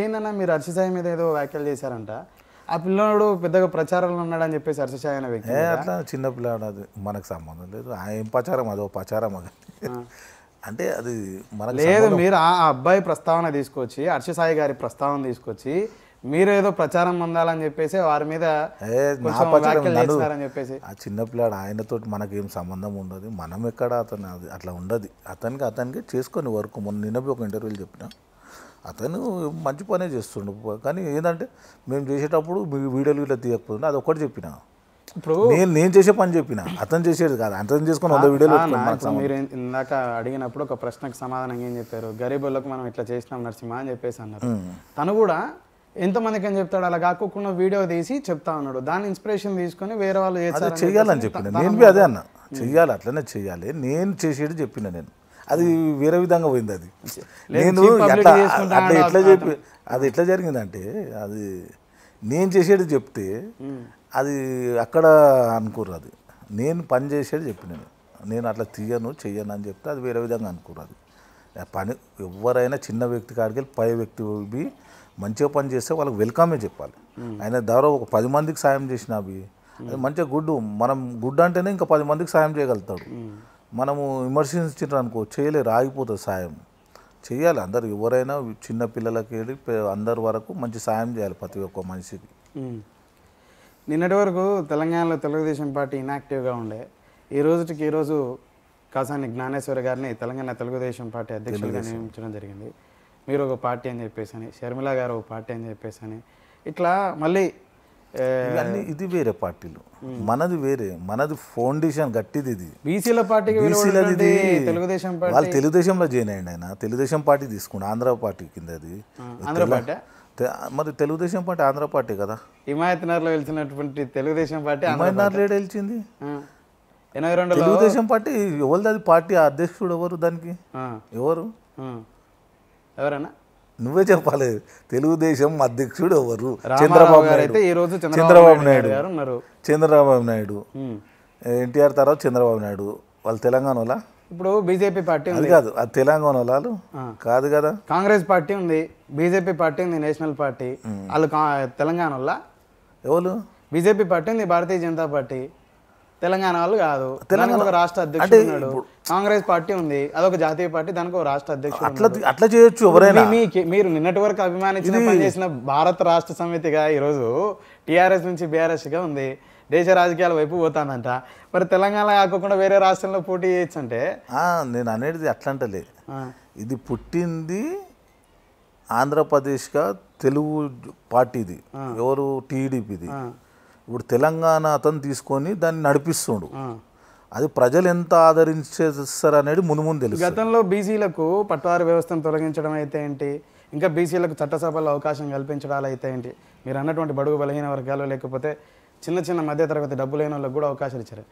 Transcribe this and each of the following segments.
ఏంటన్నా మీరు అర్షసాయి మీద ఏదో వ్యాఖ్యలు చేశారంట ఆ పిల్లోడు పెద్దగా ప్రచారాలు ఉన్నాడు అని చెప్పేసి అర్షసాయి అనే వ్యక్తి అట్లా చిన్న పిల్లడు అది మనకు సంబంధం లేదు ఏం ప్రచారం అదో ప్రచారం అది అంటే అది మన లేదు మీరు ఆ అబ్బాయి ప్రస్తావన తీసుకొచ్చి అర్షసాయి గారి ప్రస్తావన తీసుకొచ్చి మీరు ఏదో ప్రచారం పొందాలని చెప్పేసి వారి మీద చెప్పేసి ఆ చిన్నపిల్లాడు ఆయనతో మనకేం సంబంధం ఉండదు మనం ఎక్కడ అతను అట్లా ఉండదు అతనికి అతనికి చేసుకొని వర్క్ మొన్న నిన్న ఒక ఇంటర్వ్యూలు చెప్పినా అతను మంచి పనే చేస్తుండు కానీ ఏంటంటే మేము చేసేటప్పుడు వీడియోలు ఇట్లా తీయకపోతుండే అది ఒకటి చెప్పిన ఇప్పుడు నేను నేను చేసే పని చెప్పిన అతను చేసేది కాదు అతను చేసుకుని వంద వీడియోలు మీరు ఇందాక అడిగినప్పుడు ఒక ప్రశ్నకు సమాధానం ఏం చెప్పారు గరీబులకు మనం ఇట్లా చేసినాం నరసింహ అని చెప్పేసి అన్నారు తను కూడా ఎంతమందికి అని చెప్తాడు అలా కాకుండా వీడియో తీసి చెప్తా ఉన్నాడు దాని ఇన్స్పిరేషన్ తీసుకొని వేరే వాళ్ళు చేయాలని చెప్పిన నేను అదే అన్న చెయ్యాలి అట్లనే చెయ్యాలి నేను చేసేది చెప్పిన నేను అది వేరే విధంగా పోయింది అది నేను ఎట్లా అట్లా ఎట్లా చెప్పి అది ఎట్లా జరిగిందంటే అది నేను చేసేది చెప్తే అది అక్కడ అనుకోరు అది నేను పని చేసేది చెప్పి నేను అట్లా తీయను చెయ్యను అని చెప్తే అది వేరే విధంగా అనుకోరు అది పని ఎవరైనా చిన్న వ్యక్తి కాడికి వెళ్ళి పై వ్యక్తి మంచిగా పని చేస్తే వాళ్ళకి వెల్కమే చెప్పాలి ఆయన ద్వారా ఒక పది మందికి సాయం చేసినవి అది మంచిగా గుడ్డు మనం గుడ్డు అంటేనే ఇంకా పది మందికి సాయం చేయగలుగుతాడు మనము విమర్శించడం అనుకో చేయలేరు ఆగిపోతుంది సాయం చేయాలి అందరు ఎవరైనా చిన్న పిల్లలకి వెళ్ళి అందరి వరకు మంచి సాయం చేయాలి ప్రతి ఒక్క మనిషికి నిన్నటి వరకు తెలంగాణలో తెలుగుదేశం పార్టీ ఇనాక్టివ్గా ఉండే ఈ రోజుకి ఈరోజు కాసాని జ్ఞానేశ్వరి గారిని తెలంగాణ తెలుగుదేశం పార్టీ అధ్యక్షులుగా నియమించడం జరిగింది మీరు ఒక పార్టీ అని చెప్పేసి అని షర్మిల గారు ఒక పార్టీ అని చెప్పేసి అని ఇట్లా మళ్ళీ ఇవన్నీ ఇది వేరే పార్టీలు మనది వేరే మనది ఫౌండేషన్ గట్టిది ఇది బీసీల పార్టీ బీసీలది తెలుగుదేశం వాళ్ళు తెలుగుదేశంలో జాయిన్ అయ్యండి ఆయన తెలుగుదేశం పార్టీ తీసుకోండి ఆంధ్ర పార్టీ కింద అది మరి తెలుగుదేశం పార్టీ ఆంధ్ర పార్టీ కదా హిమాయత్నగర్లో వెళ్తున్నటువంటి తెలుగుదేశం పార్టీ హిమాయత్నగర్ లేడు వెళ్చింది ఎనభై రెండు తెలుగుదేశం పార్టీ ఎవరిది అది పార్టీ అధ్యక్షుడు ఎవరు దానికి ఎవరు ఎవరన్నా నువ్వే చెప్పాలి తెలుగుదేశం అధ్యక్షుడు ఎవరు చంద్రబాబు నాయుడు ఈ రోజు చంద్రబాబు నాయుడు ఉన్నారు చంద్రబాబు నాయుడు ఎన్టీఆర్ తర్వాత చంద్రబాబు నాయుడు వాళ్ళు తెలంగాణ వాళ్ళ ఇప్పుడు బీజేపీ పార్టీ ఉంది కాదు అది తెలంగాణ వాళ్ళు కాదు కదా కాంగ్రెస్ పార్టీ ఉంది బీజేపీ పార్టీ ఉంది నేషనల్ పార్టీ వాళ్ళు తెలంగాణ వాళ్ళ ఎవరు బీజేపీ పార్టీ ఉంది భారతీయ జనతా పార్టీ తెలంగాణ వాళ్ళు కాదు తెలంగాణ రాష్ట్ర అధ్యక్షుడు కాంగ్రెస్ పార్టీ ఉంది అదొక జాతీయ పార్టీ దానికి ఒక రాష్ట్ర అధ్యక్షుడు అట్లా అట్లా చేయొచ్చు ఎవరైనా మీరు నిన్నటి వరకు అభిమానించిన చేసిన భారత రాష్ట్ర సమితిగా ఈరోజు టిఆర్ఎస్ నుంచి బీఆర్ఎస్గా ఉంది దేశ రాజకీయాల వైపు పోతానంట మరి తెలంగాణ కాకుండా వేరే రాష్ట్రంలో పోటీ చేయొచ్చు అంటే నేను అనేది అట్లంటలే ఇది పుట్టింది ఆంధ్రప్రదేశ్గా తెలుగు పార్టీది ఎవరు టీడీపీది ఇప్పుడు తెలంగాణ అతను తీసుకొని దాన్ని నడిపిస్తుండు అది ప్రజలు ఎంత ఆదరించేస్తారు అనేది మునుముందు తెలుసు గతంలో బీసీలకు పట్వారు వ్యవస్థను తొలగించడం అయితే ఏంటి ఇంకా బీసీలకు చట్టసభలో అవకాశం కల్పించడాలు అయితే ఏంటి మీరు అన్నటువంటి బడుగు బలహీన వర్గాలు లేకపోతే చిన్న చిన్న మధ్యతరగతి డబ్బు లేని వాళ్ళకు కూడా అవకాశాలు ఇచ్చారు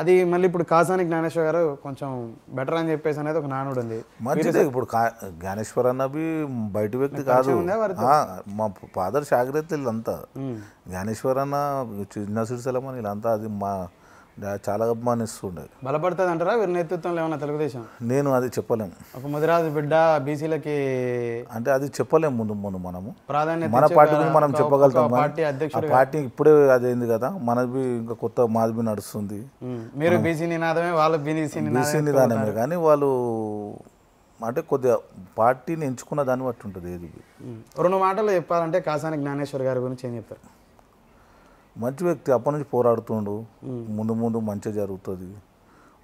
అది మళ్ళీ ఇప్పుడు కాసాని జ్ఞానేశ్వర గారు కొంచెం బెటర్ అని చెప్పేసి అనేది ఒక నానుడు ఉంది మంచిది ఇప్పుడు జ్ఞానేశ్వర్ అన్నవి బయట వ్యక్తి కాదు మా ఫాదర్ షాగ్రత్త ఇల్లంతా జ్ఞానేశ్వర్ అన్న చిన్న సిరిసలమని వీళ్ళంతా అది మా చాలా అభిమానిస్తుండే బలపడుతుంది అంటారా వీరి నేతృత్వంలో ఏమన్నా తెలుగుదేశం నేను అది చెప్పలేము ఒక ముదిరాజు బిడ్డ బీసీలకి అంటే అది చెప్పలేము ముందు ముందు మనము ప్రాధాన్యత మన పార్టీ గురించి మనం చెప్పగలుగుతాం పార్టీ అధ్యక్షుడు పార్టీ ఇప్పుడే అదేంది కదా మనది ఇంకా కొత్త మాదిబి నడుస్తుంది మీరు బీసీ నినాదమే వాళ్ళు బీసీ బీసీ నినాదమే కానీ వాళ్ళు అంటే కొద్దిగా పార్టీని ఎంచుకున్న దాన్ని బట్టి ఉంటుంది ఏది రెండు మాటలు చెప్పాలంటే కాసాని జ్ఞానేశ్వర్ గారి గురించి ఏం చెప్తారు మంచి వ్యక్తి అప్పటి నుంచి పోరాడుతుండు ముందు ముందు మంచిగా జరుగుతుంది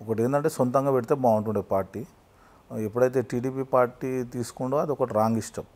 ఒకటి ఏంటంటే సొంతంగా పెడితే బాగుంటుండే పార్టీ ఎప్పుడైతే టీడీపీ పార్టీ తీసుకుండో అది ఒకటి రాంగ్ ఇష్టం